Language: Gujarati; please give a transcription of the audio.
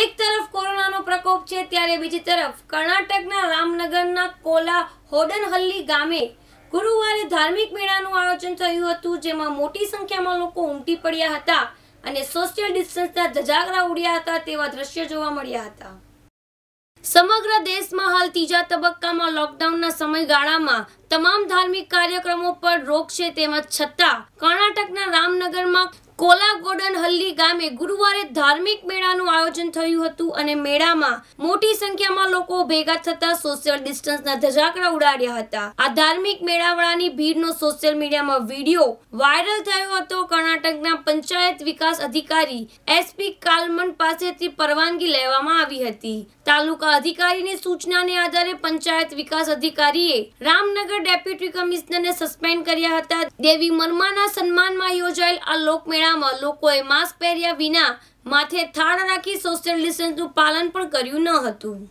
એક તરફ કોરોનાનો પ્રકોપ છે ત્યારે બીજી તરફ કર્ણાટકના રામનગરના કોલા હોડનહલ્લી ગામે ગુરુવારે ધાર્મિક મેળાનું આયોજન થયું હતું જેમાં મોટી સંખ્યામાં લોકો ઉમટી પડ્યા હતા અને સોશિયલ ડિસ્ટન્સના ધજાગરા ઉડ્યા હતા તેવા દ્રશ્યો જોવા મળ્યા હતા સમગ્ર દેશમાં હાલ ત્રીજા તબક્કામાં લોકડાઉનના સમયગાળામાં તમામ ધાર્મિક કાર્યક્રમો પર રોક છે તેમજ છતાં કર્ણાટકના રામનગરમાં કોલા ગોડન હલ્લી ગામે ગુરુવારે ધાર્મિક મેળાનું આયોજન થયું હતું અને મેળામાં મોટી સંખ્યામાં લોકો ભેગા થતા સોશિયલ ડિસ્ટન્સના ધજાકડા ઉડાડ્યા હતા આ ધાર્મિક મેળાવાળાની ભીડનો સોશિયલ મીડિયામાં વિડીયો વાયરલ થયો હતો કર્ણાટકના પંચાયત વિકાસ અધિકારી એસપી કાલમન પાસેથી પરવાનગી લેવામાં આવી હતી તાલુકા અધિકારીની સૂચનાને આધારે પંચાયત વિકાસ અધિકારીએ રામનગર ડેપ્યુટી કમિશનરને સસ્પેન્ડ કર્યા હતા દેવી મનમાના સન્માનમાં યોજાયેલ આ લોકમેળામાં લોકોએ માસ્ક પહેર્યા વિના માથે થાળ રાખી સોશિયલ ડિસ્ટન્સનું પાલન પણ કર્યું ન હતું